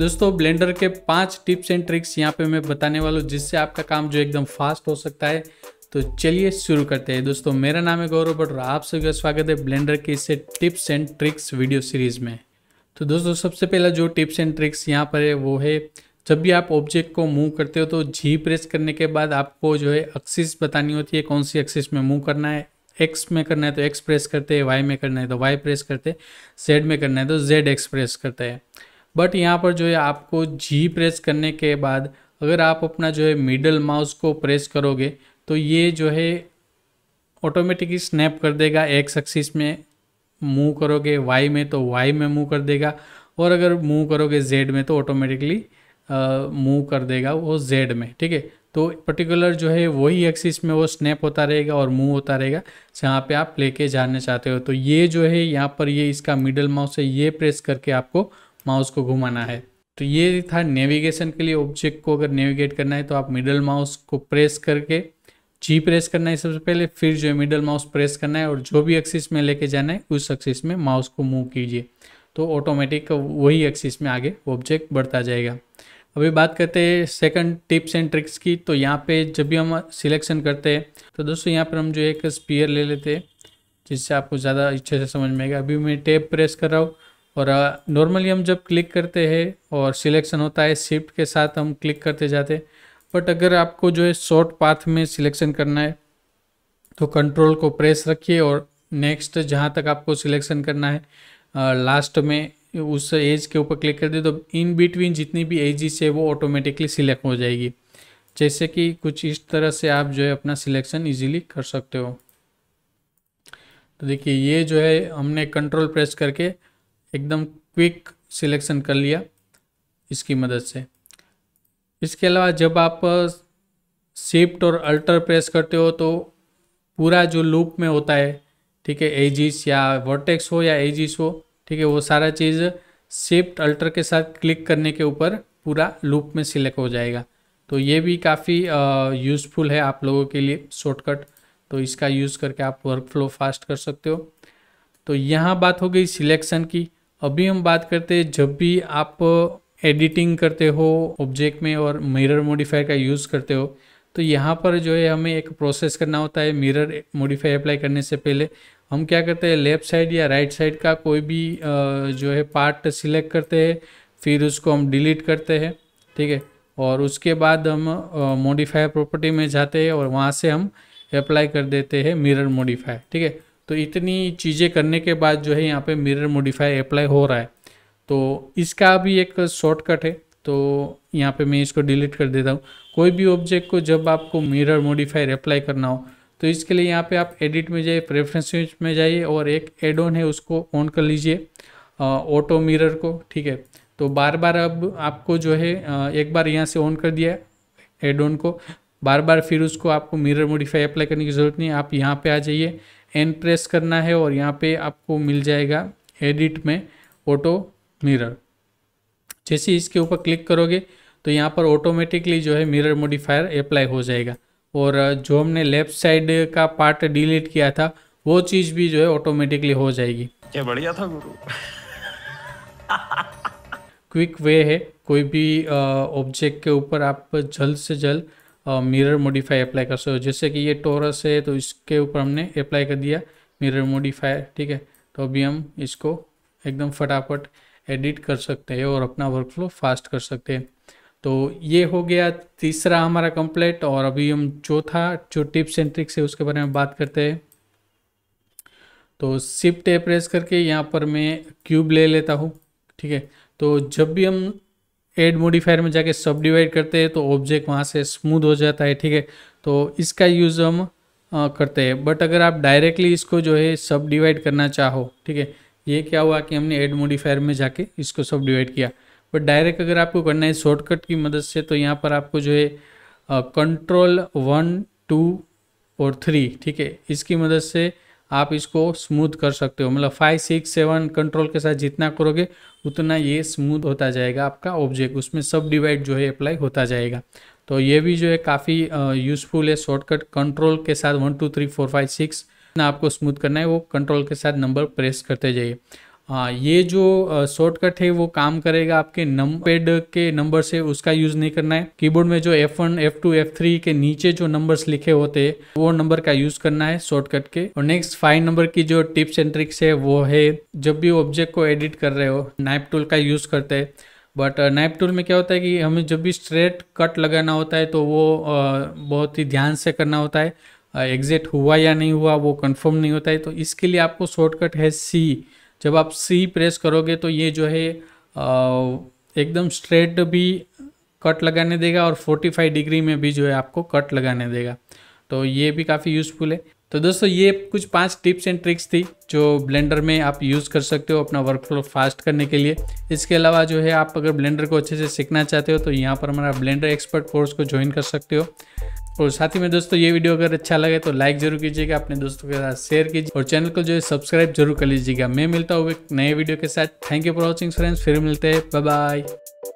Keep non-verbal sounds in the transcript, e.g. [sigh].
दोस्तों ब्लेंडर के पांच टिप्स एंड ट्रिक्स यहाँ पे मैं बताने वाला हूँ जिससे आपका काम जो एकदम फास्ट हो सकता है तो चलिए शुरू करते हैं दोस्तों मेरा नाम है गौरव भट्ट आप सभी का स्वागत है ब्लेंडर के इससे tips and tricks video series में तो दोस्तों सबसे पहला जो टिप्स एंड ट्रिक्स यहाँ पर है वो है जब भी आप ऑब्जेक्ट को मूव करते हो तो जी प्रेस करने के बाद आपको जो है एक्सिस बतानी होती है कौन सी एक्सिस में मूव करना है एक्स में करना है तो एक्स प्रेस करते हैं वाई में करना है तो वाई प्रेस करते हैं जेड में करना है तो जेड एक्स प्रेस करते हैं बट यहाँ पर जो है आपको जी प्रेस करने के बाद अगर आप अपना जो है मिडल माउस को प्रेस करोगे तो ये जो है ऑटोमेटिकली स्नैप कर देगा एक्स एक्सिस में मूव करोगे वाई में तो वाई में मूव कर देगा और अगर मूव करोगे जेड में तो ऑटोमेटिकली मूव कर देगा वो जेड में ठीक है तो पर्टिकुलर जो है वही एक्सिस में वो स्नैप होता रहेगा और मूव होता रहेगा जहाँ पे आप लेके जाने चाहते हो तो ये जो है यहाँ पर ये इसका मिडल माउस है ये प्रेस करके आपको माउस को घुमाना है तो ये था नेविगेशन के लिए ऑब्जेक्ट को अगर नेविगेट करना है तो आप मिडल माउस को प्रेस करके जी प्रेस करना है सबसे पहले फिर जो है मिडल माउस प्रेस करना है और जो भी एक्सिस में लेके जाना है उस एक्सिस में माउस को मूव कीजिए तो ऑटोमेटिक वही एक्सिस में आगे ऑब्जेक्ट बढ़ता जाएगा अभी बात करते हैं सेकंड टिप्स एंड ट्रिक्स की तो यहाँ पे जब भी हम सिलेक्शन करते हैं तो दोस्तों यहाँ पर हम जो एक स्पीयर ले लेते हैं जिससे आपको ज़्यादा अच्छे से समझ में आएगा अभी मैं टेप प्रेस कर रहा हूँ और नॉर्मली हम जब क्लिक करते हैं और सिलेक्शन होता है शिफ्ट के साथ हम क्लिक करते जाते हैं बट अगर आपको जो है शॉर्ट पाथ में सिलेक्शन करना है तो कंट्रोल को प्रेस रखिए और नेक्स्ट जहाँ तक आपको सिलेक्शन करना है लास्ट में उस एज के ऊपर क्लिक कर दे तो इन बिटवीन जितनी भी एजिस है वो ऑटोमेटिकली सिलेक्ट हो जाएगी जैसे कि कुछ इस तरह से आप जो है अपना सिलेक्शन इजीली कर सकते हो तो देखिए ये जो है हमने कंट्रोल प्रेस करके एकदम क्विक सिलेक्शन कर लिया इसकी मदद से इसके अलावा जब आप शिफ्ट और अल्टर प्रेस करते हो तो पूरा जो लूप में होता है ठीक है एजिस या वर्टेक्स हो या एजिस हो ठीक है वो सारा चीज़ शिफ्ट अल्टर के साथ क्लिक करने के ऊपर पूरा लूप में सिलेक्ट हो जाएगा तो ये भी काफ़ी यूज़फुल है आप लोगों के लिए शॉर्टकट तो इसका यूज़ करके आप वर्क फ्लो फास्ट कर सकते हो तो यहाँ बात हो गई सिलेक्शन की अभी हम बात करते हैं जब भी आप एडिटिंग करते हो ऑब्जेक्ट में और मिरर मॉडिफायर का यूज़ करते हो तो यहाँ पर जो है हमें एक प्रोसेस करना होता है मिरर मॉडिफायर अप्लाई करने से पहले हम क्या करते हैं लेफ़्ट साइड या राइट right साइड का कोई भी जो है पार्ट सिलेक्ट करते हैं फिर उसको हम डिलीट करते हैं ठीक है और उसके बाद हम मॉडिफायर प्रॉपर्टी में जाते हैं और वहाँ से हम अप्लाई कर देते हैं मिरर मॉडिफायर ठीक है तो इतनी चीज़ें करने के बाद जो है यहाँ पे मिरर मोडिफाई अप्लाई हो रहा है तो इसका भी एक शॉर्टकट है तो यहाँ पे मैं इसको डिलीट कर देता हूँ कोई भी ऑब्जेक्ट को जब आपको मिरर मोडिफाई अप्लाई करना हो तो इसके लिए यहाँ पे आप एडिट में जाइए प्रेफरेंस में जाइए और एक एड ऑन है उसको ऑन कर लीजिए ऑटो मिरर को ठीक है तो बार बार अब आपको जो है एक बार यहाँ से ऑन कर दिया एड ऑन को बार बार फिर उसको आपको मिरर मोडिफाई अप्लाई करने की ज़रूरत नहीं आप यहाँ पे आ जाइए एंड प्रेस करना है और यहाँ पे आपको मिल जाएगा एडिट में ऑटो मिरर जैसे इसके ऊपर क्लिक करोगे तो यहाँ पर ऑटोमेटिकली जो है मिरर मोडिफायर अप्लाई हो जाएगा और जो हमने लेफ्ट साइड का पार्ट डिलीट किया था वो चीज़ भी जो है ऑटोमेटिकली हो जाएगी क्या बढ़िया था गुरु क्विक [laughs] वे है कोई भी ऑब्जेक्ट के ऊपर आप जल्द से जल्द मिरर मॉडिफाई अप्लाई कर सकते हो जैसे कि ये टोरस है तो इसके ऊपर हमने अप्लाई कर दिया मिरर मॉडिफाई ठीक है तो अभी हम इसको एकदम फटाफट एडिट कर सकते हैं और अपना वर्क फ्लो फास्ट कर सकते हैं तो ये हो गया तीसरा हमारा कंप्लीट और अभी हम चौथा जो टिप्स एंड ट्रिक्स है उसके बारे में बात करते हैं तो शिफ्ट ए प्रेस करके यहाँ पर मैं क्यूब ले लेता हूँ ठीक है तो जब भी हम एड मोडिफायर में जाके सब डिवाइड करते हैं तो ऑब्जेक्ट वहाँ से स्मूद हो जाता है ठीक है तो इसका यूज़ हम आ, करते हैं बट अगर आप डायरेक्टली इसको जो है सब डिवाइड करना चाहो ठीक है ये क्या हुआ कि हमने एड मोडिफायर में जाके इसको सब डिवाइड किया बट डायरेक्ट अगर आपको करना है शॉर्टकट की मदद से तो यहाँ पर आपको जो है कंट्रोल वन टू और थ्री ठीक है इसकी मदद से आप इसको स्मूथ कर सकते हो मतलब फाइव सिक्स सेवन कंट्रोल के साथ जितना करोगे उतना ये स्मूथ होता जाएगा आपका ऑब्जेक्ट उसमें सब डिवाइड जो है अप्लाई होता जाएगा तो ये भी जो है काफ़ी यूजफुल है शॉर्टकट कंट्रोल के साथ one two three four five six आपको स्मूथ करना है वो कंट्रोल के साथ नंबर प्रेस करते जाइए हाँ ये जो शॉर्टकट है वो काम करेगा आपके नम पेड के नंबर से उसका यूज़ नहीं करना है कीबोर्ड में जो F1, F2, F3 के नीचे जो नंबर्स लिखे होते हैं वो नंबर का यूज़ करना है शॉर्टकट के और नेक्स्ट फाइव नंबर की जो टिप्स एंड ट्रिक्स है वो है जब भी ऑब्जेक्ट को एडिट कर रहे हो नाइप टूल का यूज़ करते हैं बट नाइप टूल में क्या होता है कि हमें जब भी स्ट्रेट कट लगाना होता है तो वो बहुत ही ध्यान से करना होता है एग्जैक्ट हुआ या नहीं हुआ वो कंफर्म नहीं होता है तो इसके लिए आपको शॉर्टकट है सी जब आप सी प्रेस करोगे तो ये जो है एकदम स्ट्रेट भी कट लगाने देगा और 45 डिग्री में भी जो है आपको कट लगाने देगा तो ये भी काफ़ी यूज़फुल है तो दोस्तों ये कुछ पांच टिप्स एंड ट्रिक्स थी जो ब्लेंडर में आप यूज़ कर सकते हो अपना वर्क फ्लो फास्ट करने के लिए इसके अलावा जो है आप अगर ब्लेंडर को अच्छे से सीखना चाहते हो तो यहाँ पर हमारा ब्लेंडर एक्सपर्ट कोर्स को ज्वाइन कर सकते हो और साथ ही में दोस्तों ये वीडियो अगर अच्छा लगे तो लाइक जरूर कीजिएगा अपने दोस्तों के साथ शेयर कीजिए और चैनल को जो है सब्सक्राइब जरूर कर लीजिएगा मैं मिलता हूँ एक नए वीडियो के साथ thank you for watching friends फिर मिलते हैं बाय बाय